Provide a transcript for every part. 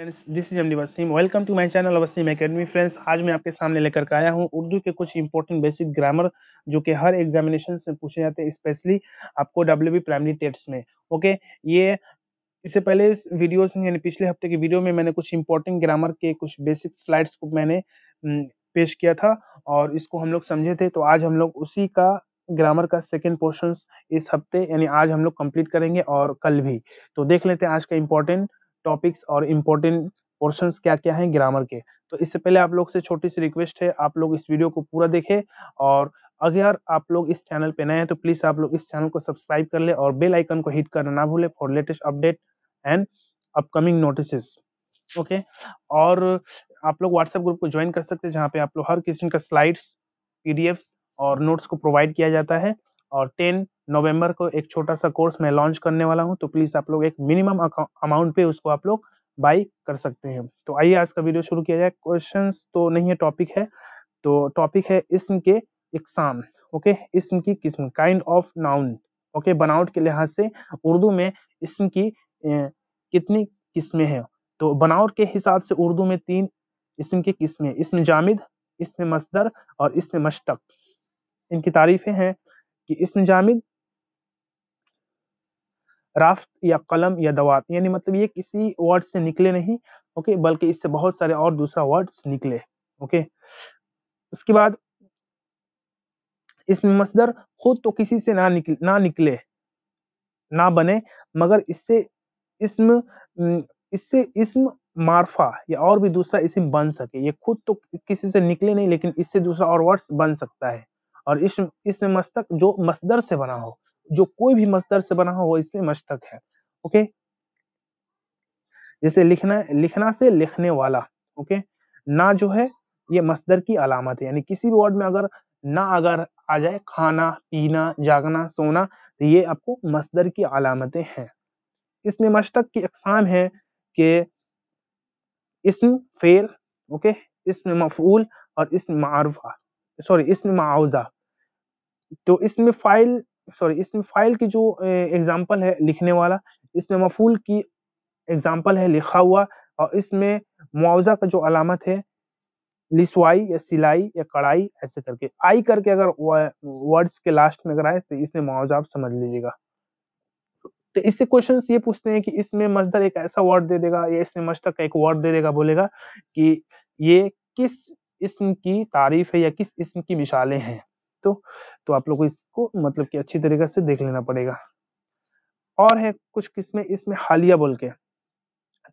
friends this is अमली Wasim welcome to my channel Wasim academy friends आज मैं आपके सामने लेकर के आया हूं उर्दू के कुछ इंपॉर्टेंट बेसिक ग्रामर जो कि हर एग्जामिनेशन से पूछे जाते हैं स्पेशली आपको डब्ल्यू बी प्राइमरी टेट्स में ओके ये इससे पहले इस वीडियोज में यानी पिछले हफ्ते के वीडियो में मैंने कुछ इंपॉर्टेंट ग्रामर के कुछ बेसिक स्लाइड्स को मैंने पेश किया था और इसको हम लोग समझे थे तो आज हम लोग उसी का ग्रामर का सेकेंड पोर्शन इस हफ्ते यानी आज हम लोग कम्प्लीट करेंगे और कल भी तो देख लेते हैं आज का इम्पोर्टेंट टॉपिक्स और इम्पोर्टेंट पोर्शंस क्या क्या हैं ग्रामर के तो इससे पहले आप लोग से छोटी सी रिक्वेस्ट है आप लोग इस वीडियो को पूरा देखें और अगर आप लोग इस चैनल पे नए हैं तो प्लीज़ आप लोग इस चैनल को सब्सक्राइब कर ले और बेल आइकन को हिट करना ना भूले for latest update and upcoming notice okay और आप लोग व्हाट्सएप ग्रुप को ज्वाइन कर सकते हैं जहाँ पे आप लोग हर किस्म का स्लाइड्स पी और नोट्स को प्रोवाइड किया जाता है और टेन नवंबर को एक छोटा सा कोर्स मैं लॉन्च करने वाला हूं तो प्लीज आप लोग एक मिनिमम अमाउंट पे उसको आप लोग बाई कर सकते हैं तो आइए आज का वीडियो शुरू किया जाए क्वेश्चन तो नहीं है टॉपिक है तो टॉपिक है इसम के इकसाम ओके इसम की किस्म काइंड ऑफ नाउन ओके बनावट के लिहाज से उर्दू में इसम की कितनी किस्में हैं तो बनावट के हिसाब से उर्दू में तीन इसम की किस्में इसम जामिद इसम मसदर और इसम मशतक इनकी तारीफें हैं कि इसम जामिद राफ्ट या कलम या दवात यानी मतलब ये किसी वर्ड से निकले नहीं ओके बल्कि इससे बहुत सारे और दूसरा वर्ड्स निकले ओके उसके बाद इसमें मसदर खुद तो किसी से ना निकले ना निकले ना बने मगर इससे इसम इससे इसम मार्फा या और भी दूसरा इसम बन सके ये खुद तो किसी से निकले नहीं लेकिन इससे दूसरा और वर्ड्स बन सकता है और इसम इसमें मस्तक जो मसदर से बना हो जो कोई भी मस्तर से बना हो वो इसमें मस्तक है ओके जैसे लिखना लिखना से लिखने वाला ओके ना जो है ये मस्दर की अलामत है यानी किसी भी वर्ड में अगर ना अगर आ जाए खाना पीना जागना सोना तो ये आपको मस्दर की अलामतें हैं इसमें मस्तक की अकसाम है कि इसम फेल ओके इसमें मफूल और इसमें मारूफा सॉरी इसमें माउजा तो इसमें फाइल सॉरी इसमें फाइल की जो एग्जाम्पल है लिखने वाला इसमें मफूल की एग्जाम्पल है लिखा हुआ और इसमें मुआवजा का जो अलामत है लिसवाई या सिलाई या कड़ाई ऐसे करके आई करके अगर वर्ड्स के लास्ट में अगर आए तो इसमें मुआवजा आप समझ लीजिएगा तो इससे क्वेश्चन ये पूछते हैं कि इसमें मजदर एक ऐसा वर्ड दे देगा या इसमें मजदर का एक वर्ड दे देगा बोलेगा कि ये किस इसम की तारीफ है या किस इसम की मिसालें हैं सकते हो तो आप लोग इसको मतलब कि अच्छी तरीके से देख लेना पड़ेगा और है कुछ किस्में इसमें हालिया बोल के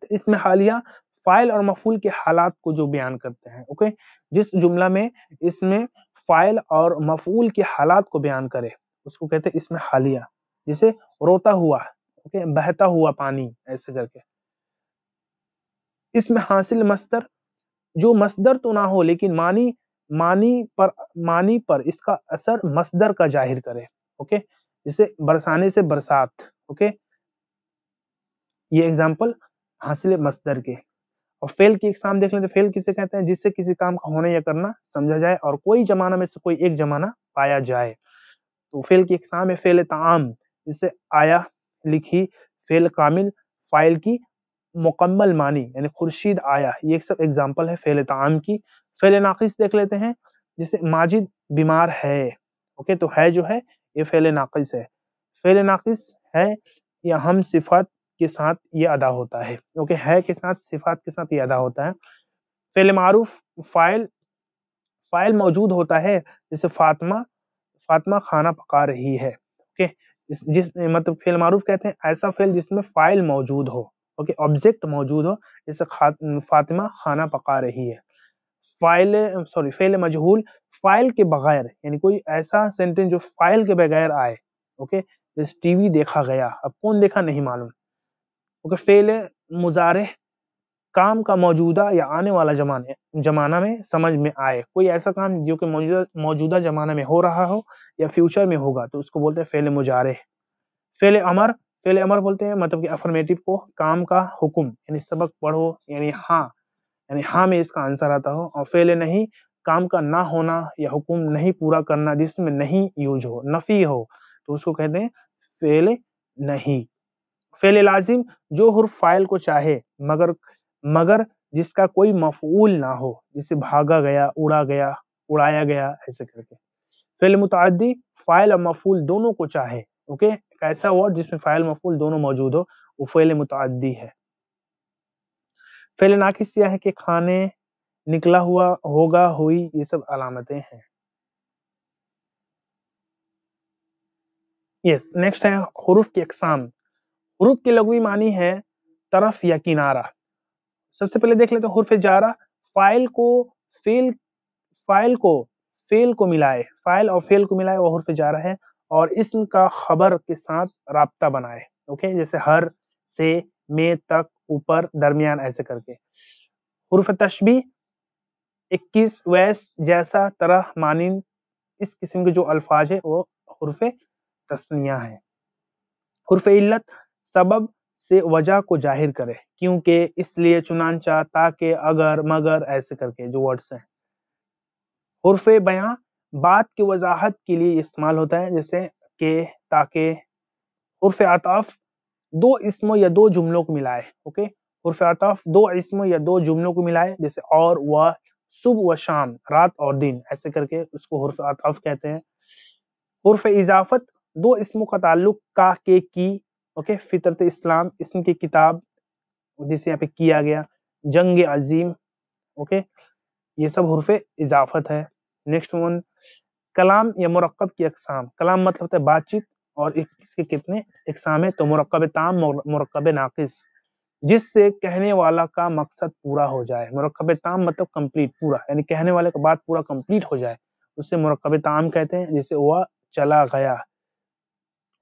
तो इसमें हालिया फाइल और मफूल के हालात को जो बयान करते हैं ओके जिस जुमला में इसमें फाइल और मफूल के हालात को बयान करे उसको कहते हैं इसमें हालिया जैसे रोता हुआ ओके बहता हुआ पानी ऐसे करके इसमें हासिल मस्तर जो मस्दर तो ना हो लेकिन मानी मानी पर मानी पर इसका असर मसदर का जाहिर करे ओके जिसे बरसाने से बरसात ओके ये एग्जाम्पल हासिल मसदर के और फेल की एग्जाम देख लेते फेल किसे कहते हैं जिससे किसी काम का होना या करना समझा जाए और कोई जमाना में से कोई एक जमाना पाया जाए तो फेल की एग्जाम है फेल ताम जिससे आया लिखी फेल कामिल फाइल की मुकम्मल मानी यानी खुर्शीद आया ये सब एग्जाम्पल है फेल तमाम की फेल नाकिस देख लेते हैं जैसे माजिद बीमार है ओके तो है जो है ये फेल नाकिस है फेल नाकिस है या हम सिफात के साथ ये अदा होता है ओके है के साथ सिफात के साथ ये अदा होता है फेल मारूफ फाइल फाइल मौजूद होता है जैसे फातिमा फातिमा खाना पका रही है ओके जिस मतलब फेल मारूफ कहते हैं ऐसा फेल जिसमें फाइल मौजूद हो ओके ऑब्जेक्ट मौजूद हो जैसे फातिमा खाना पका रही है फाइल सॉरी फेल मजहूल फाइल के बगैर यानी कोई ऐसा सेंटेंस जो फाइल के बगैर आए ओके जैसे टीवी देखा गया अब कौन देखा नहीं मालूम ओके फेल मुजारे काम का मौजूदा या आने वाला जमाने जमाना में समझ में आए कोई ऐसा काम जो कि मौजूदा मौजूदा जमाना में हो रहा हो या फ्यूचर में होगा तो उसको बोलते हैं फेल मुजारे फेल अमर फेल अमर बोलते हैं मतलब कि अफर्मेटिव को काम का हुक्म यानी सबक पढ़ो यानी हाँ यानी हाँ में इसका आंसर आता हो और फेल नहीं काम का ना होना या हुक्म नहीं पूरा करना जिसमें नहीं यूज हो नफी हो तो उसको कहते हैं फेल नहीं फेल लाजिम जो हर्फ फाइल को चाहे मगर मगर जिसका कोई मफूल ना हो जिसे भागा गया उड़ा गया उड़ाया गया ऐसे करके फेल मुतादी फाइल और मफूल दोनों को चाहे ओके एक ऐसा वर्ड जिसमें फ़ाइल मफूल दोनों मौजूद हो वो फ़ैल मुतदी है फ़ैल नाकिस यह है कि खाने निकला हुआ होगा हुई ये सब अलामतें हैं यस नेक्स्ट है हरूफ की अकसाम हरूफ की लगवी मानी है तरफ या किनारा सबसे पहले देख लेते हैं हरफ जारा फाइल को फेल फाइल को फेल को मिलाए फाइल और फेल को मिलाए वो हरफ जारा है और इसम का खबर के साथ रबता बनाए ओके जैसे हर से मे तक ऊपर दरमियान ऐसे करके हरफ तशबी 21 वैस जैसा तरह मानिन इस किस्म के जो अल्फाज है वो हरफ तस्निया है हरफ इल्लत सबब से वजह को जाहिर करे क्योंकि इसलिए चुनानचा ताकि अगर मगर ऐसे करके जो वर्ड्स हैं हरफ बयां बात की वजाहत के लिए इस्तेमाल होता है जैसे के ताके उर्फ आताफ दो इसमों या दो जुमलों को मिलाए ओके उर्फ आताफ दो इसमों या दो जुमलों को मिलाए जैसे और व सुबह व शाम रात और दिन ऐसे करके उसको हर्फ आताफ कहते हैं हर्फ इजाफत दो इसमों का ताल्लुक का के की ओके फितरत इस्लाम इसम की किताब जिसे यहाँ पे किया गया जंग अजीम ओके ये सब हर्फ इजाफत है नेक्स्ट वन कलाम या मरकब की अकसाम कलाम मतलब होता है बातचीत और इसके कितने अकसाम है तो मरकब ताम मरकब नाकिस जिससे कहने वाला का मकसद पूरा हो जाए मरकब ताम मतलब कंप्लीट पूरा यानी कहने वाले का बात पूरा कंप्लीट हो जाए उसे मरकब ताम कहते हैं जैसे हुआ चला गया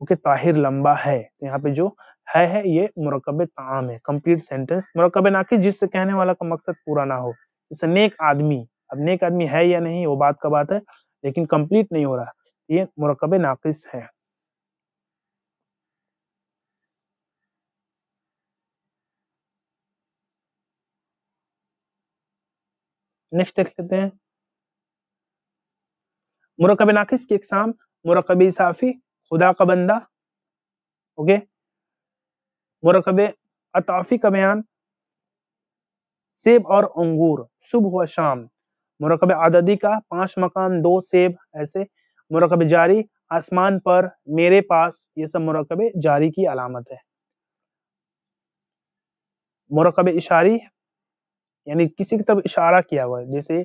ओके ताहिर लंबा है तो यहाँ पे जो है है ये मरकब ताम है कंप्लीट सेंटेंस मरकब नाकिस जिससे कहने वाला का मकसद पूरा ना हो जैसे नेक आदमी अब नेक आदमी है या नहीं वो बात का बात है लेकिन कंप्लीट नहीं हो रहा ये मरकब नाकिस है नेक्स्ट देख लेते हैं मुरकब नाकिस की इकसाम मुरकब साफी खुदा का बंदा ओके मुरकब अताफी का बयान सेब और अंगूर सुबह व शाम मरकब आददी का पांच मकान दो सेब ऐसे मुरकब जारी आसमान पर मेरे पास ये सब मुरकब जारी की अलामत है मुरकब इशारी यानी किसी की तरफ इशारा किया हुआ है जैसे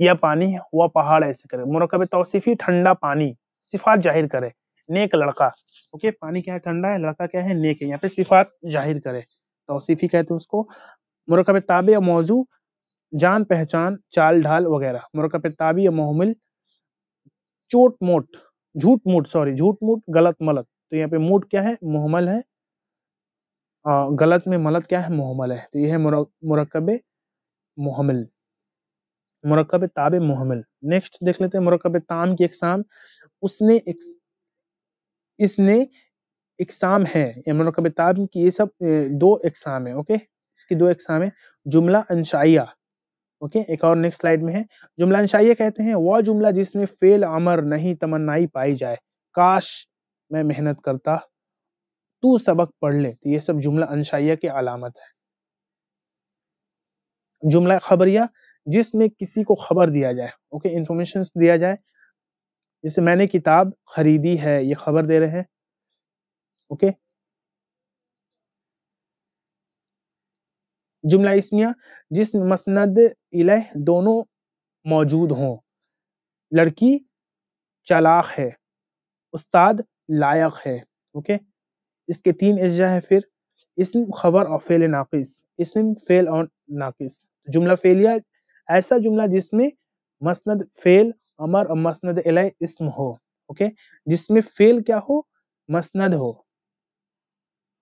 यह पानी हुआ पहाड़ ऐसे करे मुरकब तोसीफी ठंडा पानी सिफात जाहिर करे नेक लड़का ओके पानी क्या है ठंडा है लड़का क्या है नेक है यहाँ पे सिफात जाहिर करे तोसीफी कहते हैं उसको मुरकब ताबे मौजू जान पहचान चाल ढाल वगैरह मरकब या मोहमिल चोट मोट झूठ मूठ सॉरी झूठ मूठ गलत मलत तो यहाँ पे मूठ क्या है मोहमल है आ, गलत में मलत क्या है मोहमल है तो यह है मुरकब मोहमिल मरकब ताब मोहमिल नेक्स्ट देख लेते हैं मरकब ताम की इकसाम उसने एक, इसने इकसाम है या मरकब ताब की ये सब दो इकसाम है ओके इसकी दो इकसाम है जुमला अनशाइया ओके एक और नेक्स्ट स्लाइड में है जुमला शाही कहते हैं वह जुमला जिसमें फेल अमर नहीं तमन्नाई पाई जाए काश मैं मेहनत करता तू सबक पढ़ ले तो ये सब जुमला अनशाइया की अलामत है जुमला खबरिया जिसमें किसी को खबर दिया जाए ओके इंफॉर्मेशन दिया जाए जैसे मैंने किताब खरीदी है ये खबर दे रहे हैं ओके जुमला इसमिया जिस मसंद इलह दोनों मौजूद हों लड़की चलाक है उस्ताद लायक है ओके इसके तीन अज्जा है फिर इसम खबर और फेल नाकिस इसम फेल और नाकिस जुमला फेलिया ऐसा जुमला जिसमें मसंद फेल अमर और मसंद इलह इसम हो ओके जिसमें फेल क्या हो मसनद हो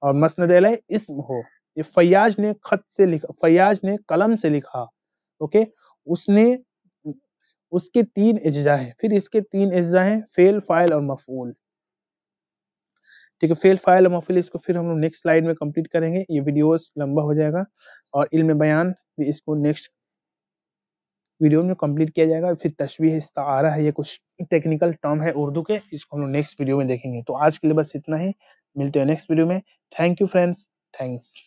और मसनद इलह इसम हो ये फैयाज ने खत से लिखा फैयाज ने कलम से लिखा ओके उसने उसके तीन अज्जा है फिर इसके तीन अज्जा है फेल फाइल और मफूल ठीक है फेल फाइल और मफूल इसको फिर हम लोग नेक्स्ट स्लाइड में कंप्लीट करेंगे ये वीडियो लंबा हो जाएगा और इल्म बयान भी इसको नेक्स्ट वीडियो में कंप्लीट किया जाएगा फिर तस्वीर इस्तारा है ये कुछ टेक्निकल टर्म है उर्दू के इसको हम लोग नेक्स्ट वीडियो में देखेंगे तो आज के लिए बस इतना ही मिलते हैं नेक्स्ट वीडियो में थैंक यू फ्रेंड्स थैंक्स